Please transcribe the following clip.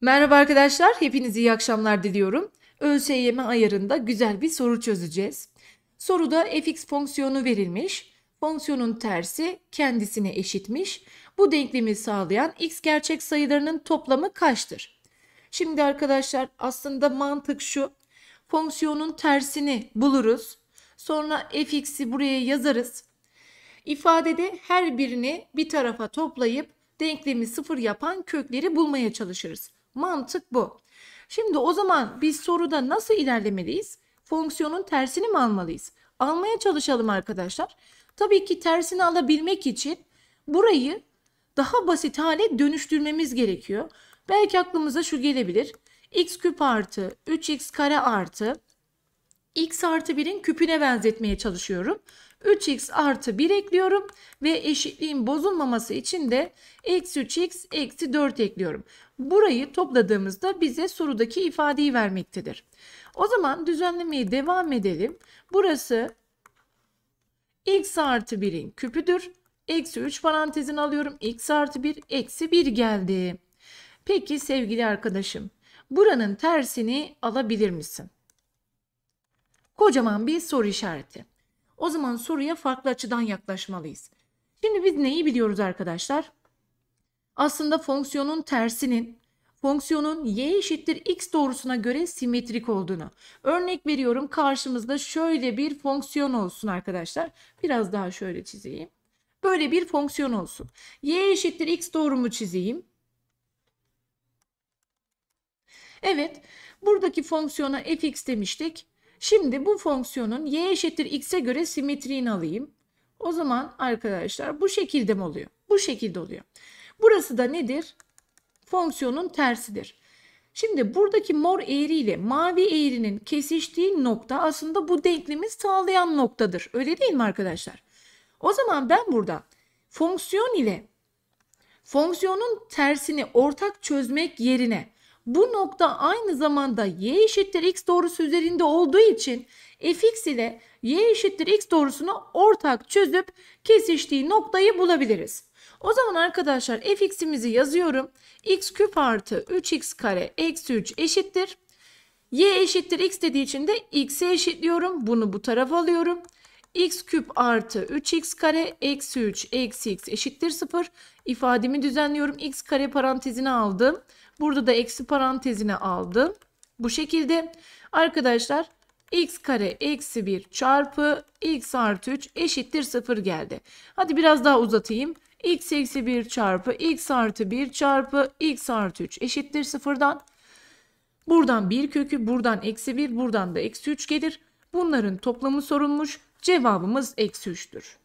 Merhaba arkadaşlar, hepinize iyi akşamlar diliyorum. ÖSYM ayarında güzel bir soru çözeceğiz. Soruda fx fonksiyonu verilmiş. Fonksiyonun tersi kendisine eşitmiş. Bu denklemi sağlayan x gerçek sayılarının toplamı kaçtır? Şimdi arkadaşlar aslında mantık şu. Fonksiyonun tersini buluruz. Sonra fx'i buraya yazarız. İfadede her birini bir tarafa toplayıp denklemi sıfır yapan kökleri bulmaya çalışırız. Mantık bu. Şimdi o zaman biz soruda nasıl ilerlemeliyiz? Fonksiyonun tersini mi almalıyız? Almaya çalışalım arkadaşlar. Tabii ki tersini alabilmek için burayı daha basit hale dönüştürmemiz gerekiyor. Belki aklımıza şu gelebilir. x küp artı 3x kare artı x artı 1'in küpüne benzetmeye çalışıyorum. 3x artı 1 ekliyorum ve eşitliğin bozulmaması için de eksi 3x eksi 4 ekliyorum. Burayı topladığımızda bize sorudaki ifadeyi vermektedir. O zaman düzenlemeye devam edelim. Burası x artı 1'in küpüdür. Eksi 3 parantezini alıyorum. x artı 1 eksi 1 geldi. Peki sevgili arkadaşım buranın tersini alabilir misin? kocaman bir soru işareti. O zaman soruya farklı açıdan yaklaşmalıyız. Şimdi biz neyi biliyoruz arkadaşlar? Aslında fonksiyonun tersinin fonksiyonun y eşittir x doğrusuna göre simetrik olduğunu. Örnek veriyorum karşımızda şöyle bir fonksiyon olsun arkadaşlar. Biraz daha şöyle çizeyim. Böyle bir fonksiyon olsun. y eşittir x doğrumu çizeyim. Evet buradaki fonksiyona fx demiştik. Şimdi bu fonksiyonun y eşittir x'e göre simetriğini alayım. O zaman arkadaşlar bu şekilde mi oluyor? Bu şekilde oluyor. Burası da nedir? Fonksiyonun tersidir. Şimdi buradaki mor eğri ile mavi eğrinin kesiştiği nokta aslında bu denklemi sağlayan noktadır. Öyle değil mi arkadaşlar? O zaman ben burada fonksiyon ile fonksiyonun tersini ortak çözmek yerine bu nokta aynı zamanda y eşittir x doğrusu üzerinde olduğu için fx ile y eşittir x doğrusunu ortak çözüp kesiştiği noktayı bulabiliriz. O zaman arkadaşlar fx'imizi yazıyorum. x küp artı 3x kare eksi 3 eşittir. y eşittir x dediği için de x'e eşitliyorum. Bunu bu tarafa alıyorum x küp artı 3x kare eksi 3 eksi x eşittir 0. İfademi düzenliyorum. x kare parantezine aldım. Burada da eksi parantezine aldım. Bu şekilde arkadaşlar x kare eksi 1 çarpı x artı 3 eşittir 0 geldi. Hadi biraz daha uzatayım. x eksi 1 çarpı x artı 1 çarpı x artı 3 eşittir 0'dan. Buradan 1 kökü, buradan eksi 1, buradan da eksi 3 gelir. Bunların toplamı sorulmuş. Cevabımız eksi 3'tür.